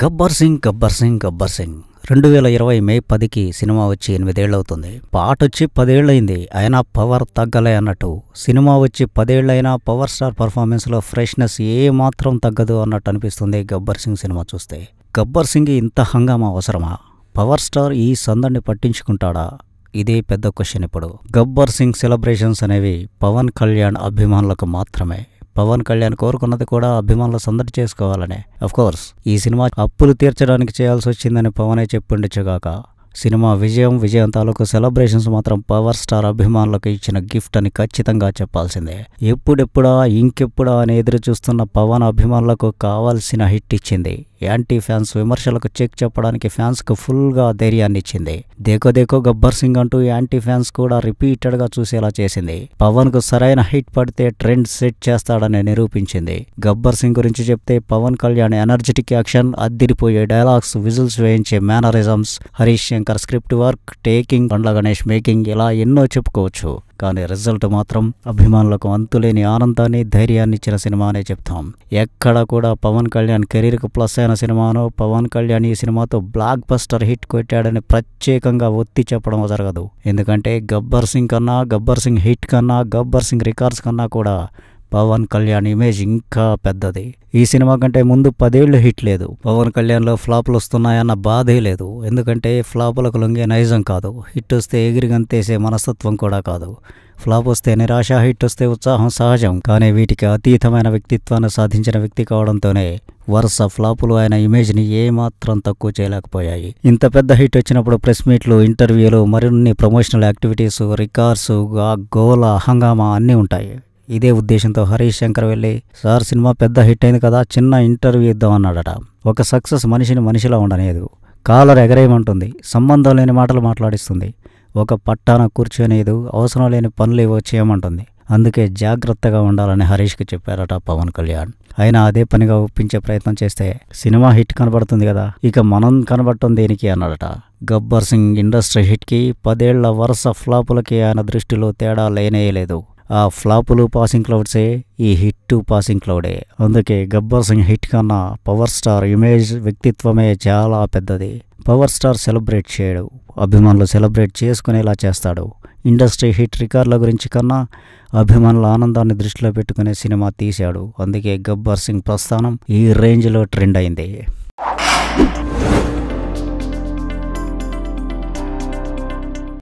గబ్బర్ సింగ్ గబ్బర్ సింగ్ గబ్బర్ సింగ్ రెండు వేల ఇరవై మే పదికి సినిమా వచ్చి ఎనిమిదేళ్ళవుతుంది పాట వచ్చి పదేళ్ళయింది అయినా పవర్ తగ్గలే అన్నట్టు సినిమా వచ్చి పదేళ్ళైనా పవర్ స్టార్ పర్ఫార్మెన్స్లో ఫ్రెష్నెస్ ఏ మాత్రం తగ్గదు అన్నట్టు అనిపిస్తుంది గబ్బర్ సింగ్ సినిమా చూస్తే గబ్బర్ సింగ్ ఇంత హంగామా అవసరమా పవర్ స్టార్ ఈ సందడిని పట్టించుకుంటాడా ఇదే పెద్ద క్వశ్చన్ ఇప్పుడు గబ్బర్ సింగ్ సెలబ్రేషన్స్ అనేవి పవన్ కళ్యాణ్ అభిమానులకు మాత్రమే పవన్ కళ్యాణ్ కోరుకున్నది కూడా అభిమానులు సందడి చేసుకోవాలని కోర్స్ ఈ సినిమా అప్పులు తీర్చడానికి చేయాల్సి వచ్చిందని పవనే చెప్పిండొచ్చుగాక సినిమా విజయం విజయం తాలూకు సెలబ్రేషన్స్ మాత్రం పవర్ స్టార్ అభిమానులకు ఇచ్చిన గిఫ్ట్ అని ఖచ్చితంగా చెప్పాల్సిందే ఎప్పుడెప్పుడా ఇంకెప్పుడా అని ఎదురు చూస్తున్న పవన్ అభిమానులకు కావాల్సిన హిట్ ఇచ్చింది యాంటీ ఫ్యాన్స్ విమర్శలకు చెక్ చెప్పడానికి ఫ్యాన్స్కు ఫుల్గా ధైర్యాన్ని ఇచ్చింది దేకో దేకో గబ్బర్ సింగ్ అంటూ యాంటీ ఫ్యాన్స్ కూడా రిపీటెడ్గా చూసేలా చేసింది పవన్కు సరైన హిట్ పడితే ట్రెండ్ సెట్ చేస్తాడని నిరూపించింది గబ్బర్ సింగ్ గురించి చెప్తే పవన్ కళ్యాణ్ ఎనర్జెటిక్ యాక్షన్ అద్దిరిపోయే డైలాగ్స్ విజిల్స్ వేయించే mannerisms Harish Shankar script work taking Bandla Ganesh making ఇలా ఎన్నో చెప్పుకోవచ్చు కానీ రిజల్ట్ మాత్రం అభిమానులకు అంతులేని ఆనందాన్ని ధైర్యాన్ని ఇచ్చిన సినిమా అనే చెప్తాం ఎక్కడ కూడా పవన్ కళ్యాణ్ కెరీర్కు ప్లస్ అయిన సినిమాను పవన్ కళ్యాణ్ ఈ సినిమాతో బ్లాక్ బస్టర్ హిట్ కొట్టాడని ప్రత్యేకంగా ఒత్తి చెప్పడం జరగదు ఎందుకంటే గబ్బర్ సింగ్ కన్నా గబ్బర్ సింగ్ హిట్ కన్నా గబ్బర్ సింగ్ రికార్డ్స్ కన్నా కూడా పవన్ కళ్యాణ్ ఇమేజ్ ఇంకా పెద్దది ఈ సినిమా కంటే ముందు పదేళ్లు హిట్ లేదు పవన్ కళ్యాణ్లో ఫ్లాపులు వస్తున్నాయన్న బాధే లేదు ఎందుకంటే ఫ్లాపులకు లొంగే నైజం కాదు హిట్ వస్తే ఎగిరి గంతేసే మనస్తత్వం కూడా కాదు ఫ్లాప్ వస్తే నిరాశ హిట్ వస్తే ఉత్సాహం సహజం కానీ వీటికి అతీతమైన వ్యక్తిత్వాన్ని సాధించిన వ్యక్తి కావడంతోనే వరుస ఫ్లాపులు ఆయన ఇమేజ్ని ఏమాత్రం తక్కువ చేయలేకపోయాయి ఇంత పెద్ద హిట్ వచ్చినప్పుడు ప్రెస్ మీట్లు ఇంటర్వ్యూలు మరిన్ని ప్రమోషనల్ యాక్టివిటీస్ రికార్డ్స్ గోల హంగామా అన్నీ ఉంటాయి ఇదే ఉద్దేశంతో హరీష్ శంకర్ వెళ్ళి సార్ సినిమా పెద్ద హిట్ అయింది కదా చిన్న ఇంటర్వ్యూ ఇద్దాం అన్నాడట ఒక సక్సెస్ మనిషిని మనిషిలా ఉండనేదు కాలర్ ఎగరేయమంటుంది సంబంధం లేని మాటలు మాట్లాడిస్తుంది ఒక పట్టాన కూర్చోనేదు అవసరం లేని పనులు ఇవో చేయమంటుంది అందుకే జాగ్రత్తగా ఉండాలని హరీష్కి చెప్పారట పవన్ కళ్యాణ్ అయినా అదే పనిగా ఒప్పించే ప్రయత్నం చేస్తే సినిమా హిట్ కనబడుతుంది కదా ఇక మనం కనబడటం దేనికి అన్నాడట గబ్బర్ సింగ్ ఇండస్ట్రీ హిట్కి పదేళ్ల వరుస ఫ్లాపులకి ఆయన దృష్టిలో తేడా లేనేయలేదు ఆ ఫ్లాపులు పాసింగ్ క్లౌడ్సే ఈ హిట్ పాసింగ్ క్లౌడే అందుకే గబ్బర్ సింగ్ హిట్ కన్నా పవర్ స్టార్ ఇమేజ్ వ్యక్తిత్వమే చాలా పెద్దది పవర్ స్టార్ సెలబ్రేట్ చేయడు అభిమానులు సెలబ్రేట్ చేసుకునేలా చేస్తాడు ఇండస్ట్రీ హిట్ రికార్డుల గురించి కన్నా అభిమానుల ఆనందాన్ని దృష్టిలో పెట్టుకునే సినిమా తీశాడు అందుకే గబ్బర్ సింగ్ ప్రస్థానం ఈ రేంజ్లో ట్రెండ్ అయింది